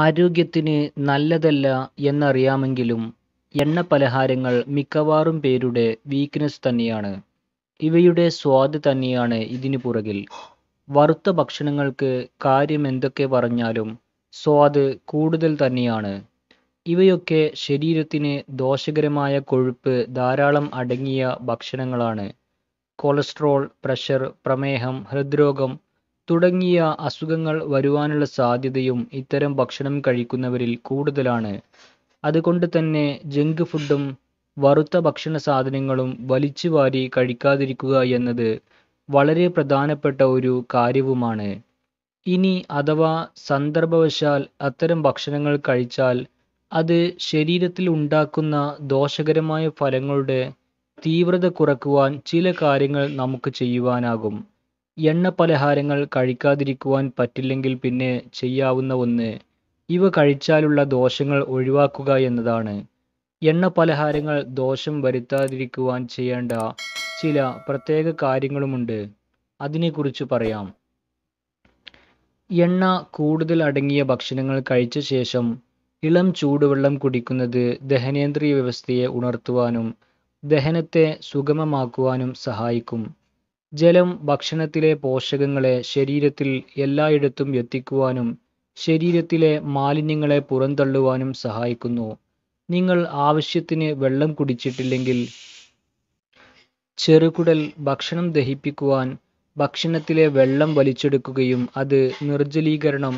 ആരോഗ്യത്തിന് നല്ലതല്ല എന്നറിയാമെങ്കിലും എണ്ണ പലഹാരങ്ങൾ മിക്കവാറും പേരുടെ വീക്ക്നെസ്സ് തന്നെയാണ്. ഇവയുടെ സ്വാദ് തന്നെയാണ് ഇതിന് പുറകിൽ. വറുത്ത ഭക്ഷണങ്ങൾക്ക് കാര്യം എന്തൊക്കെ പറഞ്ഞാലും സ്വാദ് കൂടുതൽ തന്നെയാണ്. ഇവയൊക്കെ ശരീരത്തിന് ദോഷകരമായ കൊഴുപ്പ് ധാരാളം അടങ്ങിയ ഭക്ഷണങ്ങളാണ്. കൊളസ്ട്രോൾ, പ്രഷർ, പ്രമേഹം, ഹൃദ്രോഗം, തുടങ്ങിയ അസുഖങ്ങൾ വരുവാനുള്ള സാധ്യതയും ഇത്തരം ഭക്ഷണം കഴിക്കുന്നവരിൽ കൂടുതലാണ് അതുകൊണ്ട് തന്നെ junk food ഉം വറുത്ത ഭക്ഷണ സാധനങ്ങളും വലിച്ചു വാരി കഴിക്കാതിരിക്കുക എന്നത് വളരെ പ്രധാനപ്പെട്ട ഒരു കാര്യവുമാണ് ഇനി അഥവാ സന്ദർഭവശാൽ അത്തരം ഭക്ഷണങ്ങൾ കഴിച്ചാൽ അത് ശരീരത്തിൽ ഉണ്ടാക്കുന്ന ദോഷകരമായ ഫലങ്ങളുടെ തീവ്രത കുറക്കുവാൻ ചില കാര്യങ്ങൾ നമുക്ക് ചെയ്യുവാനാകും എണ്ണ പലഹാരങ്ങൾ കഴിക്കാതിരിക്കുവാൻ പറ്റില്ലെങ്കിൽ പിന്നെ ചെയ്യാവുന്ന ഒന്ന് ഇവ കഴിച്ചാലുള്ള ദോഷങ്ങൾ ഒഴിവാക്കുക എന്നതാണ് എണ്ണ പലഹാരങ്ങൾ ദോഷം വരുത്താതിരിക്കുവാൻ ചെയ്യേണ്ട ചില പ്രത്യേക കാര്യങ്ങളുമുണ്ട് അതിനെക്കുറിച്ച് പറയാം എണ്ണ കൂടുതൽ അടങ്ങിയ ഭക്ഷണങ്ങൾ കഴിച്ച ശേഷം ഇളം ചൂടുവെള്ളം കുടിക്കുന്നത് ദഹനേന്ദ്രിയ വ്യവസ്ഥയെ ഉണർത്തുവാനും ദഹനത്തെ സുഗമമാക്കുവാനും സഹായിക്കും ജലം ഭക്ഷണത്തിലെ പോഷകങ്ങളെ ശരീരത്തിൽ എല്ലായിടത്തും എത്തിക്കുവാനും ശരീരത്തിലെ മാലിന്യങ്ങളെ പുറന്തള്ളുവാനും സഹായിക്കുന്നു നിങ്ങൾ ആവശ്യത്തിന് വെള്ളം കുടിച്ചിട്ടില്ലെങ്കിൽ ചെറുകുടൽ ഭക്ഷണം ദഹിപ്പിക്കുവാൻ ഭക്ഷണത്തിലെ വെള്ളം വലിച്ചെടുക്കുകയും അത് നിർജ്ജലീകരണം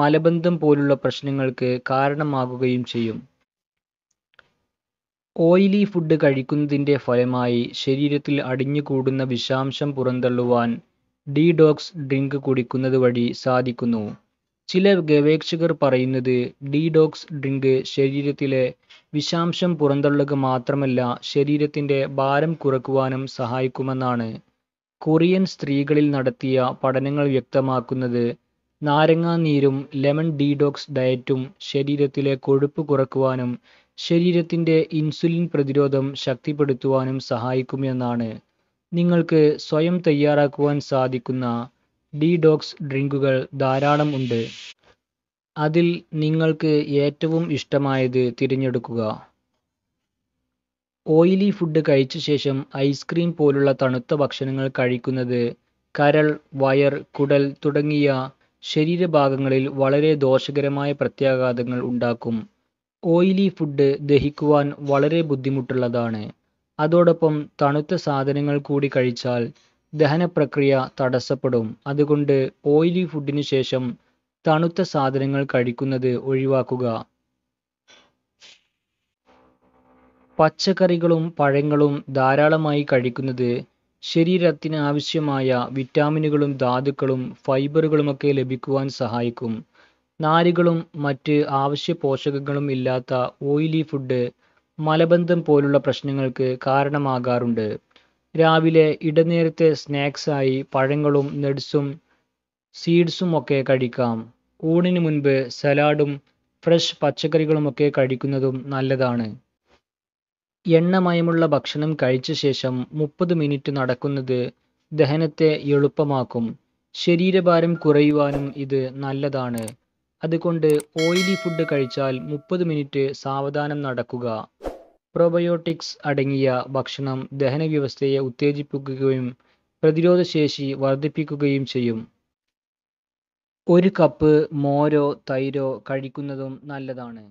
മലബന്ധം പോലുള്ള പ്രശ്നങ്ങൾക്ക് കാരണമാകുകയും ചെയ്യും ഓയിലി ഫുഡ് കഴിക്കുന്നതിന്റെ ഫലമായി ശരീരത്തിൽ അടിഞ്ഞുകൂടുന്ന വിഷാംശം പുറന്തള്ളുവാൻ ഡീടോക്സ് ഡ്രിങ്ക് കുടിക്കുന്നത് വഴി സാധിക്കുന്നു. ചില ഗവേഷകർ പറയുന്നത് ഡീടോക്സ് ഡ്രിങ്ക് ശരീരത്തിലെ വിഷാംശം പുറന്തള്ളുക മാത്രമല്ല ശരീരത്തിന്റെ ഭാരം കുറയ്ക്കുവാനും സഹായിക്കുമെന്നാണ്. കൊറിയൻ സ്ത്രീകളിൽ നടത്തിയ പഠനങ്ങൾ വ്യക്തമാക്കുന്നത്. നാരങ്ങാനീരും ലെമൺ ഡീടോക്സ് ഡയറ്റും ശരീരത്തിലെ കൊഴുപ്പ് കുറയ്ക്കുവാനും ശരീരത്തിൻ്റെ ഇൻസുലിൻ പ്രതിരോധം ശക്തിപ്പെടുത്തുവാനും സഹായിക്കുമെന്നാണ് നിങ്ങൾക്ക് സ്വയം തയ്യാറാക്കുവാൻ സാധിക്കുന്ന ഡീഡോക്സ് ഡ്രിങ്കുകൾ ധാരാളം ഉണ്ട് അതിൽ നിങ്ങൾക്ക് ഏറ്റവും ഇഷ്ടമായത് തിരഞ്ഞെടുക്കുക ഓയിലി ഫുഡ് കഴിച്ച ശേഷം ഐസ്ക്രീം പോലുള്ള തണുത്ത ഭക്ഷണങ്ങൾ കഴിക്കുന്നത് കരൾ വയർ കുടൽ തുടങ്ങിയ ശരീരഭാഗങ്ങളിൽ വളരെ ദോഷകരമായ പ്രത്യാഘാതങ്ങൾ ഉണ്ടാക്കും ഓയിലി ഫുഡ് ദഹിക്കുവാൻ വളരെ ബുദ്ധിമുട്ടുള്ളതാണ്. അതോടൊപ്പം തണുത്ത സാധനങ്ങൾ കൂടി കഴിച്ചാൽ ദഹനപ്രക്രിയ തടസ്സപ്പെടും. അതുകൊണ്ട് ഓയിലി ഫുഡിനു ശേഷം തണുത്ത സാധനങ്ങൾ കഴിക്കുന്നത് ഒഴിവാക്കുക. പച്ചക്കറികളും പഴങ്ങളും ധാരാളമായി കഴിക്കുന്നത് ശരീരത്തിന് ആവശ്യമായ വിറ്റാമിനുകളും ധാതുക്കളും ഫൈബറുകളുമൊക്കെ ലഭിക്കുവാൻ സഹായിക്കും. നാരുകളും മറ്റ് അവശ്യ പോഷകങ്ങളും ഇല്ലാത്ത oily food മലബന്ധം പോലുള്ള പ്രശ്നങ്ങൾക്ക് കാരണമാകാറുണ്ട് രാവിലെ ഇടനേരത്തെ snacks ആയി പഴങ്ങളും nuts ഉം seeds ഉം ഒക്കെ കഴിക്കാം ഊണിന് മുൻപ് salad ഉം fresh പച്ചക്കറികളുമൊക്കെ കഴിക്കുന്നതും നല്ലതാണ് എണ്ണമയമുള്ള ഭക്ഷണം കഴിച്ച ശേഷം മുപ്പത് minute നടക്കുന്നത് ദഹനത്തെ എളുപ്പമാക്കും ശരീരഭാരം കുറയുവാനും ഇത് നല്ലതാണ് അതുകൊണ്ട് ഓയിലി ഫുഡ് കഴിച്ചാൽ മുപ്പത് മിനിറ്റ് സാവധാനം നടക്കുക പ്രൊബയോട്ടിക്സ് അടങ്ങിയ ഭക്ഷണം ദഹന വ്യവസ്ഥയെ ഉത്തേജിപ്പിക്കുകയും പ്രതിരോധശേഷി വർദ്ധിപ്പിക്കുകയും ചെയ്യും ഒരു കപ്പ് മോരോ തൈരോ കഴിക്കുന്നതും നല്ലതാണ്